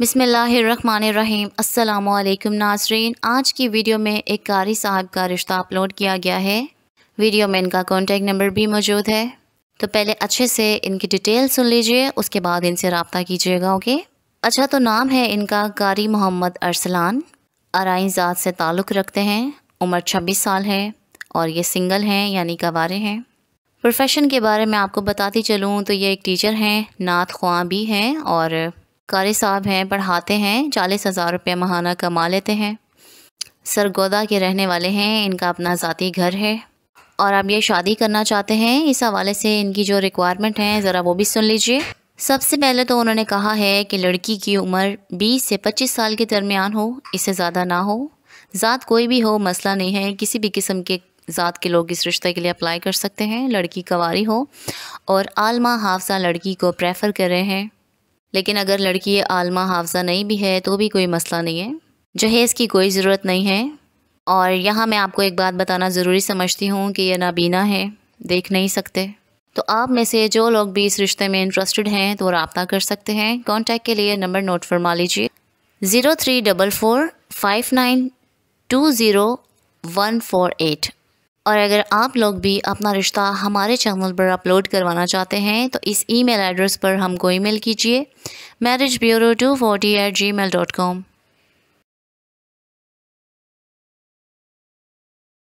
बिसमीम अल्लाम नाजरीन आज की वीडियो में एक कारी साहब का रिश्ता अपलोड किया गया है वीडियो में इनका कॉन्टेक्ट नंबर भी मौजूद है तो पहले अच्छे से इनकी डिटेल सुन लीजिए उसके बाद इनसे रबता कीजिएगा ओके अच्छा तो नाम है इनका कारी मोहम्मद अरसलान आरई ज़ात से ताल्लुक़ रखते हैं उम्र छब्बीस साल है और ये सिंगल हैं यानी गवारे हैं प्रोफेशन के बारे में आपको बताती चलूँ तो ये एक टीचर हैं नात ख्वा भी हैं और कारी साहब हैं पढ़ाते हैं चालीस हज़ार रुपये महाना कमा लेते हैं सरगोदा के रहने वाले हैं इनका अपना ज़ाती घर है और आप ये शादी करना चाहते हैं इस हवाले से इनकी जो रिक्वायरमेंट हैं ज़रा वो भी सुन लीजिए सबसे पहले तो उन्होंने कहा है कि लड़की की उम्र 20 से 25 साल के दरमियान हो इससे ज़्यादा ना हो ज़ात कोई भी हो मसला नहीं है किसी भी किस्म के ज़ात के लोग इस रिश्ते के लिए अप्लाई कर सकते हैं लड़की कवारी हो और आलमा हाफसा लड़की को प्रेफर कर रहे हैं लेकिन अगर लड़की आलमा हाफजा नहीं भी है तो भी कोई मसला नहीं है जहेज़ की कोई ज़रूरत नहीं है और यहाँ मैं आपको एक बात बताना ज़रूरी समझती हूँ कि यह नाबीना है देख नहीं सकते तो आप में से जो लोग भी इस रिश्ते में इंटरेस्टेड हैं तो रबता कर सकते हैं कॉन्टैक्ट के लिए नंबर नोट फरमा लीजिए zero three double four five nine two zero one four eight और अगर आप लोग भी अपना रिश्ता हमारे चैनल पर अपलोड करवाना चाहते हैं तो इस ईमेल एड्रेस पर हमको ईमेल कीजिए marriage bureau two forty eight Gmail dot com